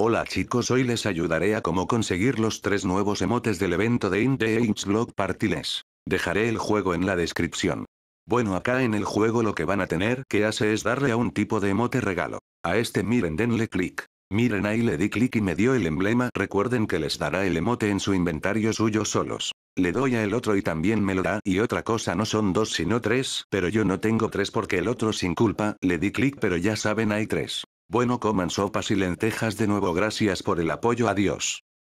Hola chicos hoy les ayudaré a cómo conseguir los tres nuevos emotes del evento de Indie Block Party Les. Dejaré el juego en la descripción. Bueno acá en el juego lo que van a tener que hacer es darle a un tipo de emote regalo. A este miren denle clic. Miren ahí le di clic y me dio el emblema recuerden que les dará el emote en su inventario suyo solos. Le doy a el otro y también me lo da y otra cosa no son dos sino tres pero yo no tengo tres porque el otro sin culpa le di clic pero ya saben hay tres. Bueno coman sopas y lentejas de nuevo gracias por el apoyo adiós.